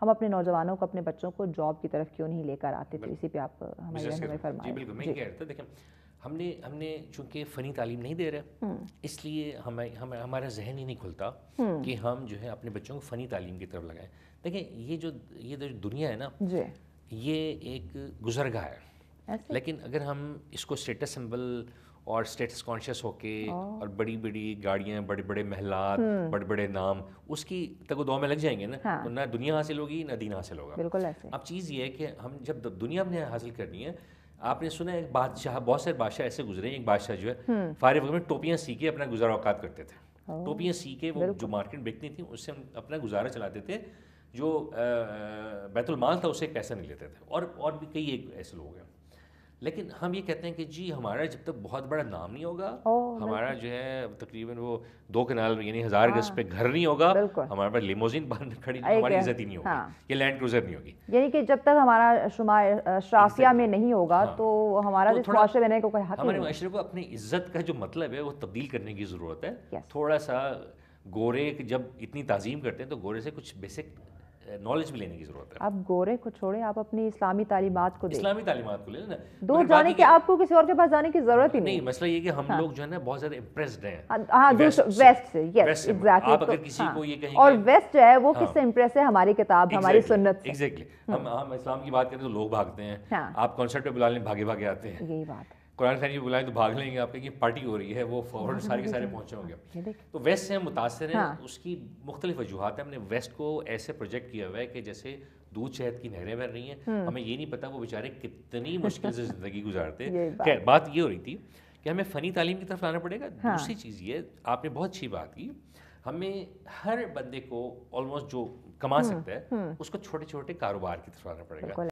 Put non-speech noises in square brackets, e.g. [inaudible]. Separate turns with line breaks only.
हम अपने नौजवानों को अपने बच्चों को जॉब की तरफ क्यों नहीं लेकर आते तो इसी पे आप हमारे
हमने हमने चूंकि फ़नी तालीम नहीं दे रहे हम्म। इसलिए हमें हम हमारा जहन ही नहीं खुलता हम्म। कि हम जो है अपने बच्चों को फ़नी तालीम की तरफ लगाएं देखें ये जो ये जो दुनिया है ना ये एक गुजरगा है लेकिन अगर हम इसको स्टेटस सिंबल और स्टेटस कॉन्शियस होके और बड़ी बड़ी गाड़ियाँ बड़े बड़े महलात हम्म। बड़े बड़े नाम उसकी दौ में लग जाएंगे ना हाँ। तो ना दुनिया हासिल होगी ना दीन हासिल होगा बिल्कुल ऐसे अब चीज़ ये है कि हम जब दुनिया हमने हासिल करनी है आपने सुना एक बादशाह बहुत सारे बादशाह ऐसे गुजरे हैं एक बादशाह जो है हम्म। फारे वक्त में टोपियाँ सी के अपना गुजारा औकात करते थे टोपियाँ सी के वो जो मार्केट बिकती थी उससे हम अपना गुजारा चलाते थे जो बैतुलमाल था उसे पैसा नहीं लेते थे और और भी कई एक ऐसे लोग हैं लेकिन हम ये कहते हैं कि जी हमारा जब तक बहुत बड़ा नाम नहीं होगा हमारा जो है तकरीबन वो दो कनाल यानी हज़ार हाँ। गज पे घर नहीं होगा हमारे पास लिमोजिन बंद [laughs] खड़ी हमारी इज्जत ही नहीं होगी हाँ। ये लैंड क्रूजर नहीं होगी
यानी कि जब तक हमारा शुमार शराफिया में नहीं होगा हाँ। तो हमारा तो जो मुआरे बने को कोई हक हमारे
माशरे को अपनी इज्जत का जो मतलब है वो तब्दील करने की ज़रूरत है थोड़ा सा गोरे जब इतनी तज़ीम करते हैं तो गोरे से कुछ बेसिक नॉलेज भी लेने की जरूरत
है आप गोरे को छोड़े आप अपनी इस्लामी तालीमत को इस्लामी
तालीमत को ले ना
दूर जाने की आपको किसी और के पास जाने की जरूरत ही नहीं मसला ये कि हम हाँ।
लोग जो है ना बहुत ज्यादा इम्प्रेस्ड है वेस्ट
से आप तो अगर किसी हाँ। को ये कहेंगे और वेस्ट जो है वो हाँ। किससे इम्प्रेस है हमारी किताब हमारी सुन्नत एग्जैक्टली
हम हम इस्लाम की बात करें तो लोग भागते हैं आप कॉन्सर्ट पे बुला लें भागे भागे आते हैं यही बात है कुरान खान जी बुलाएं तो भाग लेंगे आपके कि पार्टी हो रही है वो फॉरवर्ड हाँ, सारे के सारे तो- पहुँचे होंगे तो वेस्ट से हम मुतासर हैं हाँ। उसकी मुख्तलि वजूहत है हमने वेस्ट को ऐसे प्रोजेक्ट किया हुआ है कि जैसे दूध शहद की नहरें बह रही हैं हम्म। हमें ये नहीं पता वो बेचारे कितनी मुश्किल से [laughs] ज़िंदगी गुजारते खैर बात ये हो रही थी कि हमें फ़नी तालीम की तरफ लाना पड़ेगा हाँ। दूसरी चीज़ ये आपने बहुत अच्छी बात की हमें हर बंदे को ऑलमोस्ट जो कमा हम्म, सकता है हम्म। उसको छोटे छोटे कारोबार की तरफ आना पड़ेगा